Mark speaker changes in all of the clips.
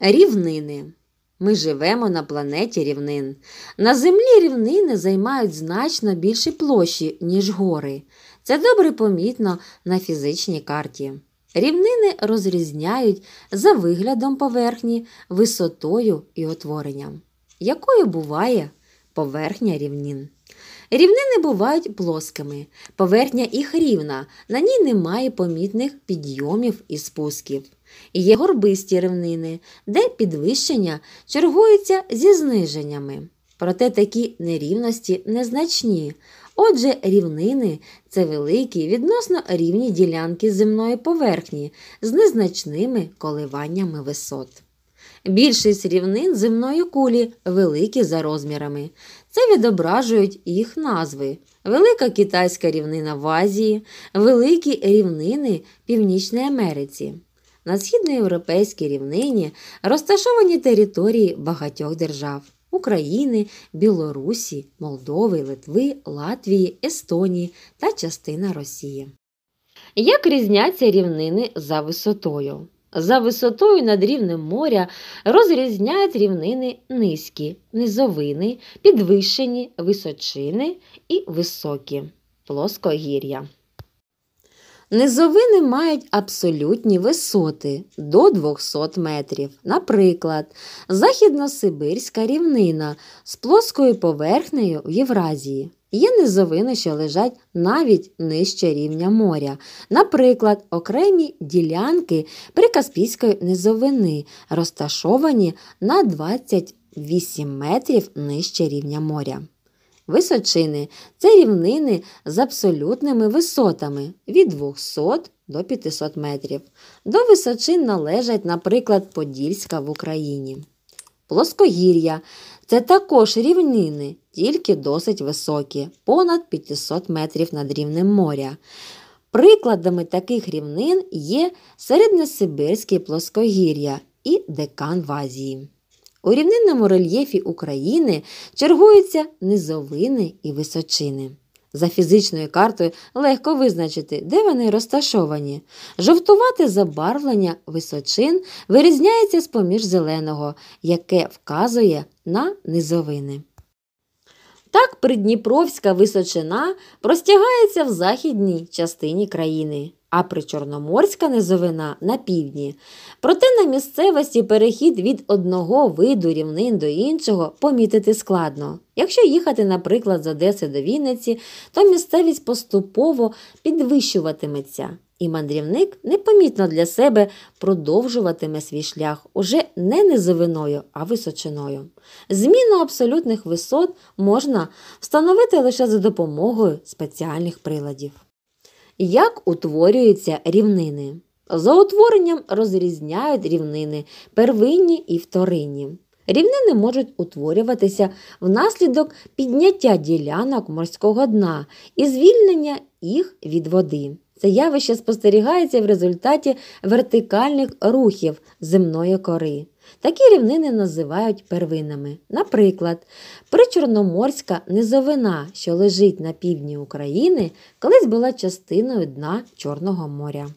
Speaker 1: Рівнини. Ми живемо на планеті рівнин. На землі рівнини займають значно більше площі, ніж гори. Це добре помітно на фізичній карті. Рівнини розрізняють за виглядом поверхні, висотою і отворенням, якою буває поверхня рівнин. Рівнини бувають плоскими. Поверхня їх рівна, на ній немає помітних підйомів і спусків. Є горбисті рівнини, де підвищення чергуються зі зниженнями. Проте такі нерівності незначні. Отже, рівнини це великі відносно рівні ділянки земної поверхні з незначними коливаннями висот. Більшість рівнин земної кулі великі за розмірами. Це відображують їх назви: Велика Китайська рівнина в Азії, Великі рівнини Північної Америці. На східноєвропейській рівнині розташовані території багатьох держав. України, Білорусі, Молдови, Литви, Латвії, Естонії та частина Росії. Як різняться рівнини за висотою? За висотою над рівнем моря розрізняють рівнини низькі, низовини, підвищені височини і високі плоскогір'я. Низовини мають абсолютні висоти до 200 метрів. Наприклад, західносибирська рівнина з плоскою поверхнею в Євразії Є низовини, що лежать навіть нижче рівня моря, наприклад, окремі ділянки Прикаспійської низовини, розташовані на 28 метрів нижче рівня моря. Височини це рівнини з абсолютними висотами від 200 до 500 метрів. До височин належать, наприклад, Подільська в Україні. Плоскогір'я це також рівнини, тільки досить високі, понад 500 метрів над рівнем моря. Прикладами таких рівнин є середньосибирське плоскогір'я і декан в Азії. У рівнинному рельєфі України чергуються низовини і височини. За фізичною картою легко визначити, де вони розташовані. Жовтувате забарвлення височин вирізняється з поміж зеленого, яке вказує на низовини. Так Придніпровська височина простягається в західній частині країни а причорноморська низовина на півдні. Проте на місцевості перехід від одного виду рівнин до іншого помітити складно. Якщо їхати, наприклад, з Одеси до Вінниці, то місцевість поступово підвищуватиметься, і мандрівник непомітно для себе продовжуватиме свій шлях уже не низовиною, а височиною. Зміну абсолютних висот можна встановити лише за допомогою спеціальних приладів. Як утворюються рівнини? За утворенням розрізняють рівнини первинні і вторинні. Рівнини можуть утворюватися внаслідок підняття ділянок морського дна і звільнення їх від води. Це явище спостерігається в результаті вертикальних рухів земної кори. Такі рівнини називають первинами. Наприклад, причорноморська низовина, що лежить на півдні України, колись була частиною дна Чорного моря.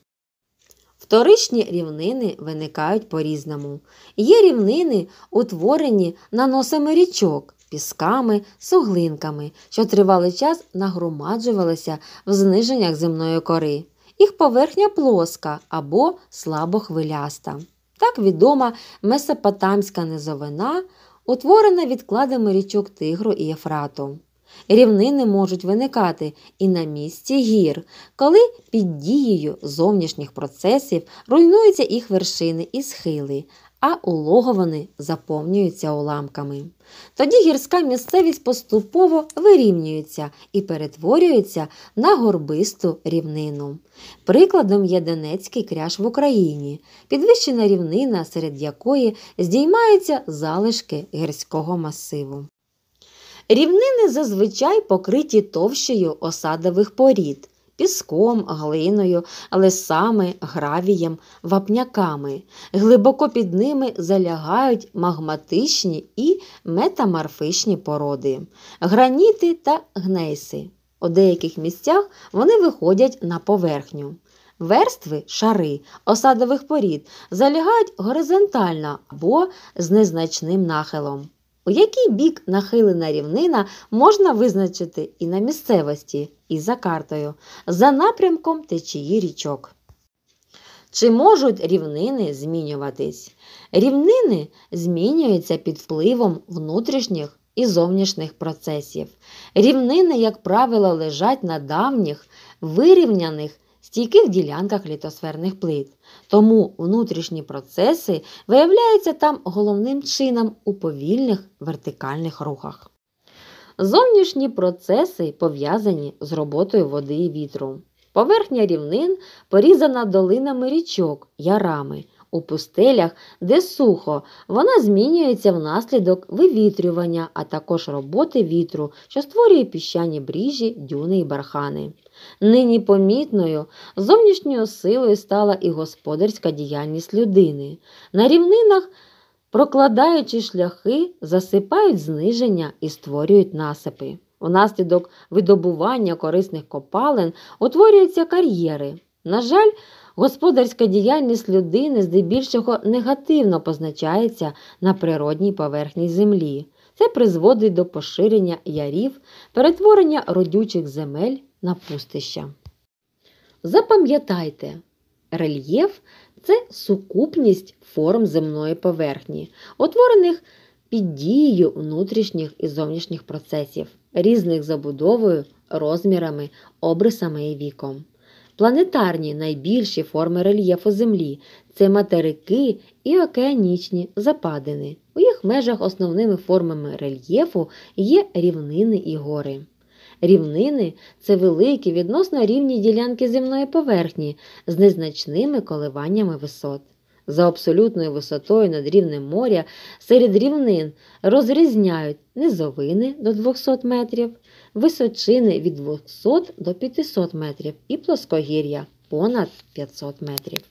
Speaker 1: Вторичні рівнини виникають по-різному. Є рівнини, утворені наносами річок, пісками, суглинками, що тривалий час нагромаджувалися в зниженнях земної кори. Їх поверхня плоска або слабо хвиляста. Так відома Месопотамська низовина, утворена відкладами річок Тигру і Єфрату. Рівнини можуть виникати і на місці гір, коли під дією зовнішніх процесів руйнуються їх вершини і схили, а улоговини заповнюються уламками. Тоді гірська місцевість поступово вирівнюється і перетворюється на горбисту рівнину. Прикладом є Донецький кряж в Україні, підвищена рівнина, серед якої здіймаються залишки гірського масиву. Рівнини зазвичай покриті товщею осадових порід, піском, глиною, лесами, гравієм, вапняками. Глибоко під ними залягають магматичні і метаморфичні породи, граніти та гнейси. У деяких місцях вони виходять на поверхню. Верстви шари осадових порід залягають горизонтально або з незначним нахилом у який бік нахилена рівнина можна визначити і на місцевості, і за картою, за напрямком течії річок. Чи можуть рівнини змінюватись? Рівнини змінюються під впливом внутрішніх і зовнішніх процесів. Рівнини, як правило, лежать на давніх, вирівняних стійких ділянках літосферних плит. Тому внутрішні процеси виявляються там головним чином у повільних вертикальних рухах. Зовнішні процеси пов'язані з роботою води і вітру. Поверхня рівнин порізана долинами річок, ярами. У пустелях, де сухо, вона змінюється внаслідок вивітрювання, а також роботи вітру, що створює піщані бріжі, дюни і бархани. Нині помітною зовнішньою силою стала і господарська діяльність людини. На рівнинах, прокладаючи шляхи, засипають зниження і створюють насипи. Внаслідок видобування корисних копалин утворюються кар'єри. На жаль, Господарська діяльність людини здебільшого негативно позначається на природній поверхні землі. Це призводить до поширення ярів, перетворення родючих земель на пустища. Запам'ятайте, рельєф це сукупність форм земної поверхні, утворених під дією внутрішніх і зовнішніх процесів, різних забудовою, розмірами, обрисами і віком. Планетарні найбільші форми рельєфу Землі це материки і океанічні западини. У їх межах основними формами рельєфу є рівнини і гори. Рівнини це великі відносно рівні ділянки земної поверхні з незначними коливаннями висот за абсолютною висотою над рівнем моря серед рівнин розрізняють низовини до 200 метрів, височини від 200 до 500 метрів і плоскогір'я понад 500 метрів.